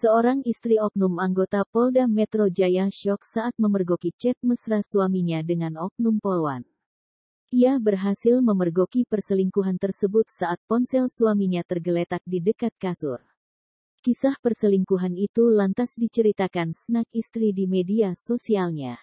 Seorang istri oknum anggota Polda Metro Jaya syok saat memergoki chat mesra suaminya dengan oknum Polwan. Ia berhasil memergoki perselingkuhan tersebut saat ponsel suaminya tergeletak di dekat kasur. Kisah perselingkuhan itu lantas diceritakan snack istri di media sosialnya.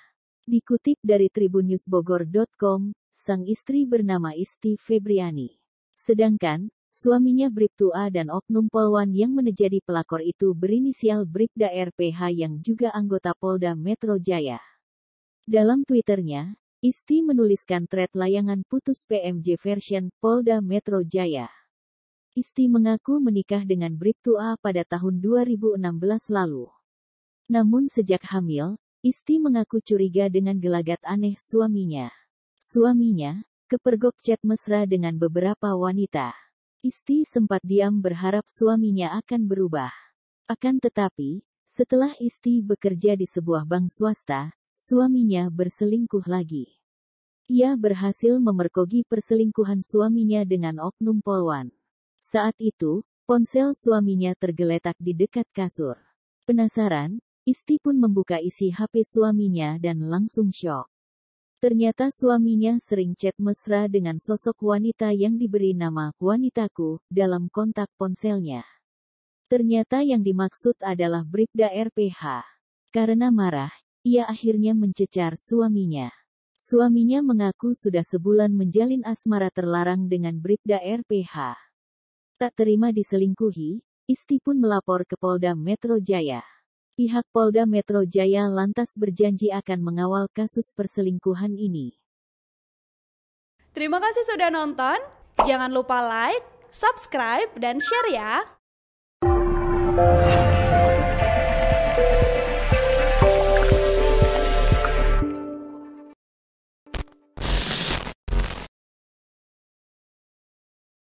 Dikutip dari tribunnewsbogor.com, sang istri bernama Isti Febriani. Sedangkan, Suaminya Bribtu A dan Oknum Polwan yang menjadi pelakor itu berinisial Bribda RPH yang juga anggota Polda Metro Jaya. Dalam Twitternya, Isti menuliskan thread layangan putus PMJ version Polda Metro Jaya. Isti mengaku menikah dengan Bribtu A pada tahun 2016 lalu. Namun sejak hamil, Isti mengaku curiga dengan gelagat aneh suaminya. Suaminya, kepergok chat mesra dengan beberapa wanita. Isti sempat diam berharap suaminya akan berubah. Akan tetapi, setelah Isti bekerja di sebuah bank swasta, suaminya berselingkuh lagi. Ia berhasil memerkogi perselingkuhan suaminya dengan oknum polwan. Saat itu, ponsel suaminya tergeletak di dekat kasur. Penasaran, Isti pun membuka isi HP suaminya dan langsung shock. Ternyata suaminya sering chat mesra dengan sosok wanita yang diberi nama wanitaku dalam kontak ponselnya. Ternyata yang dimaksud adalah Bribda RPH. Karena marah, ia akhirnya mencecar suaminya. Suaminya mengaku sudah sebulan menjalin asmara terlarang dengan Bribda RPH. Tak terima diselingkuhi, Isti pun melapor ke Polda Metro Jaya. Pihak Polda Metro Jaya lantas berjanji akan mengawal kasus perselingkuhan ini. Terima kasih sudah nonton. Jangan lupa like, subscribe, dan share ya.